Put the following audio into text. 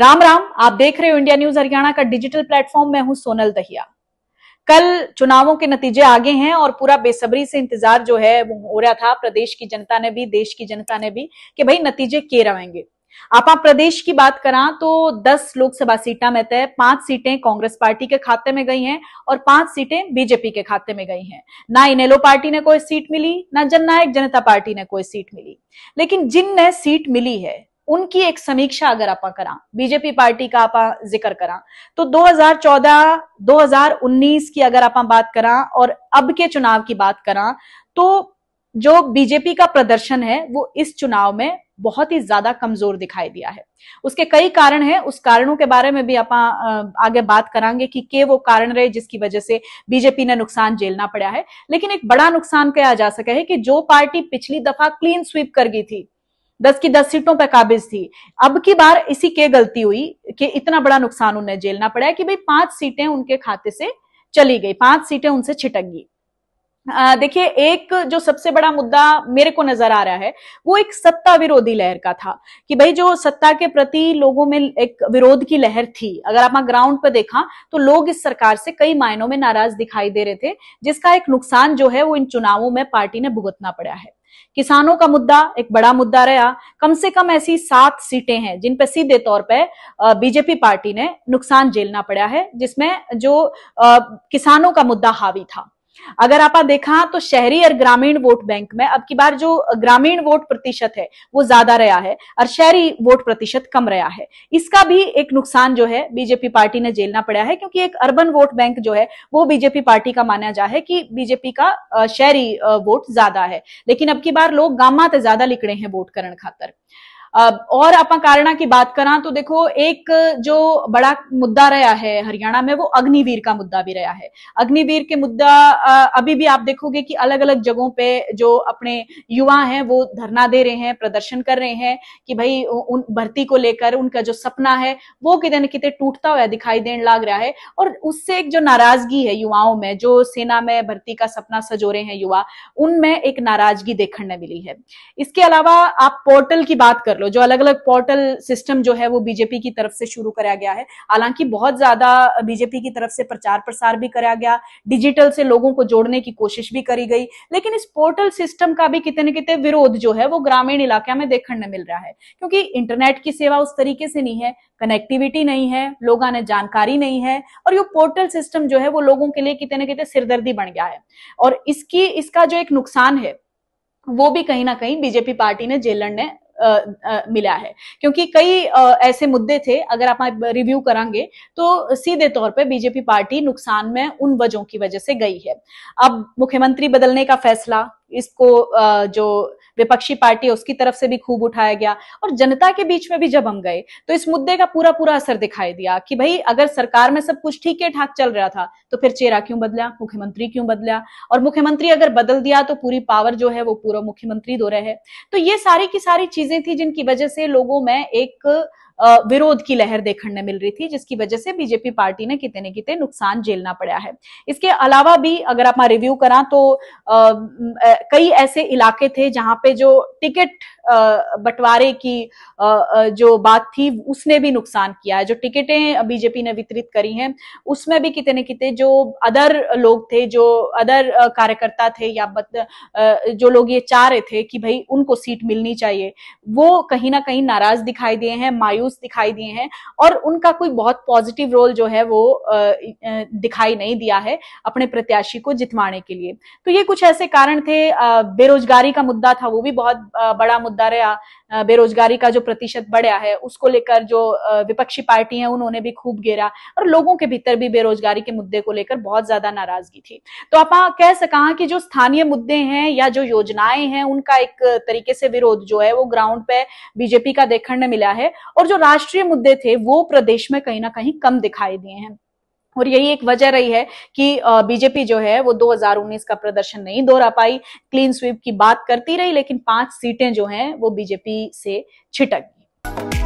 राम राम आप देख रहे हो इंडिया न्यूज हरियाणा का डिजिटल प्लेटफॉर्म मैं हूं सोनल दहिया कल चुनावों के नतीजे आगे हैं और पूरा बेसब्री से इंतजार जो है वो हो रहा था प्रदेश की जनता ने भी देश की जनता ने भी कि भाई नतीजे के रहेंगे आप प्रदेश की बात करा तो 10 लोकसभा सीटा में तय पांच सीटें कांग्रेस पार्टी के खाते में गई हैं और पांच सीटें बीजेपी के खाते में गई हैं ना इनेलो पार्टी ने कोई सीट मिली ना जननायक जनता पार्टी ने कोई सीट मिली लेकिन जिन ने सीट मिली है उनकी एक समीक्षा अगर आप करा बीजेपी पार्टी का आप जिक्र करा तो 2014 2019 की अगर आप बात करा और अब के चुनाव की बात करा तो जो बीजेपी का प्रदर्शन है वो इस चुनाव में बहुत ही ज्यादा कमजोर दिखाई दिया है उसके कई कारण हैं उस कारणों के बारे में भी आप आगे बात करांगे कि के वो कारण रहे जिसकी वजह से बीजेपी ने नुकसान झेलना पड़ा है लेकिन एक बड़ा नुकसान कहा जा सके है कि जो पार्टी पिछली दफा क्लीन स्वीप कर गई थी दस की दस सीटों पर काबिज थी अब की बार इसी के गलती हुई कि इतना बड़ा नुकसान उन्हें झेलना पड़ा कि भाई पांच सीटें उनके खाते से चली गई पांच सीटें उनसे छिटक गई देखिए एक जो सबसे बड़ा मुद्दा मेरे को नजर आ रहा है वो एक सत्ता विरोधी लहर का था कि भाई जो सत्ता के प्रति लोगों में एक विरोध की लहर थी अगर आप ग्राउंड पर देखा तो लोग इस सरकार से कई मायनों में नाराज दिखाई दे रहे थे जिसका एक नुकसान जो है वो इन चुनावों में पार्टी ने भुगतना पड़ा है किसानों का मुद्दा एक बड़ा मुद्दा रहा कम से कम ऐसी सात सीटें हैं जिन पर सीधे तौर पर बीजेपी पार्टी ने नुकसान झेलना पड़ा है जिसमें जो किसानों का मुद्दा हावी था अगर आप देखा तो शहरी और ग्रामीण वोट बैंक में अब की बार जो ग्रामीण वोट प्रतिशत है वो ज्यादा रहा है और शहरी वोट प्रतिशत कम रहा है इसका भी एक नुकसान जो है बीजेपी पार्टी ने झेलना पड़ा है क्योंकि एक अर्बन वोट बैंक जो है वो बीजेपी पार्टी का माना जा है कि बीजेपी का शहरी वोट ज्यादा है लेकिन अब की बार लोग गामा ज्यादा लिख रहे हैं वोट करण खातर और आप कारणा की बात करा तो देखो एक जो बड़ा मुद्दा रहा है हरियाणा में वो अग्निवीर का मुद्दा भी रहा है अग्निवीर के मुद्दा अभी भी आप देखोगे कि अलग अलग जगहों पे जो अपने युवा हैं वो धरना दे रहे हैं प्रदर्शन कर रहे हैं कि भाई उन भर्ती को लेकर उनका जो सपना है वो कितने कितने टूटता हुआ दिखाई देने लग रहा है और उससे एक जो नाराजगी है युवाओं में जो सेना में भर्ती का सपना सजो रहे हैं युवा उनमें एक नाराजगी देखने मिली है इसके अलावा आप पोर्टल की बात करो लो जो अलग अलग पोर्टल सिस्टम जो है वो बीजेपी की तरफ से शुरू कराया गया है हालांकि बहुत ज्यादा बीजेपी की तरफ से प्रचार प्रसार भी कराया गया डिजिटल से लोगों को जोड़ने की कोशिश भी करी गई लेकिन इस पोर्टल सिस्टम का भी कितने कितने विरोध जो है वो ग्रामीण इलाके में देखने मिल रहा है क्योंकि इंटरनेट की सेवा उस तरीके से नहीं है कनेक्टिविटी नहीं है लोगों ने जानकारी नहीं है और ये पोर्टल सिस्टम जो है वो लोगों के लिए कितने कितने सिरदर्दी बन गया है और इसकी इसका जो एक नुकसान है वो भी कहीं ना कहीं बीजेपी पार्टी ने जेल ने मिला है क्योंकि कई ऐसे मुद्दे थे अगर आप रिव्यू कराएंगे तो सीधे तौर पर बीजेपी पार्टी नुकसान में उन वजहों की वजह से गई है अब मुख्यमंत्री बदलने का फैसला इसको जो विपक्षी पार्टी उसकी तरफ से भी खूब उठाया गया और जनता के बीच में भी जब हम गए तो इस मुद्दे का पूरा पूरा असर दिखाई दिया कि भाई अगर सरकार में सब कुछ ठीक ठाक चल रहा था तो फिर चेहरा क्यों बदला मुख्यमंत्री क्यों बदला और मुख्यमंत्री अगर बदल दिया तो पूरी पावर जो है वो पूरा मुख्यमंत्री दो रहे तो ये सारी की सारी चीजें थी जिनकी वजह से लोगों में एक विरोध की लहर देखने मिल रही थी जिसकी वजह से बीजेपी पार्टी ने कितने न कितने नुकसान झेलना पड़ा है इसके अलावा भी अगर आप रिव्यू करा तो कई ऐसे इलाके थे जहां पे जो टिकट बंटवारे की जो बात थी उसने भी नुकसान किया है जो टिकटें बीजेपी ने वितरित करी हैं उसमें भी कितने कितने जो अदर लोग थे जो अदर कार्यकर्ता थे या जो लोग ये चाह रहे थे कि भाई उनको सीट मिलनी चाहिए वो कहीं ना कहीं नाराज दिखाई दिए हैं मायूस व्यूज दिखाई दिए हैं और उनका कोई बहुत पॉजिटिव रोल जो है वो दिखाई नहीं दिया है अपने प्रत्याशी को जितवाने के लिए तो ये कुछ ऐसे कारण थे बेरोजगारी का मुद्दा था वो भी बहुत बड़ा मुद्दा रहा बेरोजगारी का जो प्रतिशत बढ़ा है उसको लेकर जो विपक्षी पार्टी है उन्होंने भी खूब घेरा और लोगों के भीतर भी बेरोजगारी के मुद्दे को लेकर बहुत ज्यादा नाराजगी थी तो आप कह सका कि जो स्थानीय मुद्दे हैं या जो योजनाएं हैं उनका एक तरीके से विरोध जो है वो ग्राउंड पे बीजेपी का देखने मिला है और जो राष्ट्रीय मुद्दे थे वो प्रदेश में कहीं ना कहीं कम दिखाई दिए हैं और यही एक वजह रही है कि बीजेपी जो है वो 2019 का प्रदर्शन नहीं दोहरा पाई क्लीन स्वीप की बात करती रही लेकिन पांच सीटें जो हैं वो बीजेपी से छिटक गई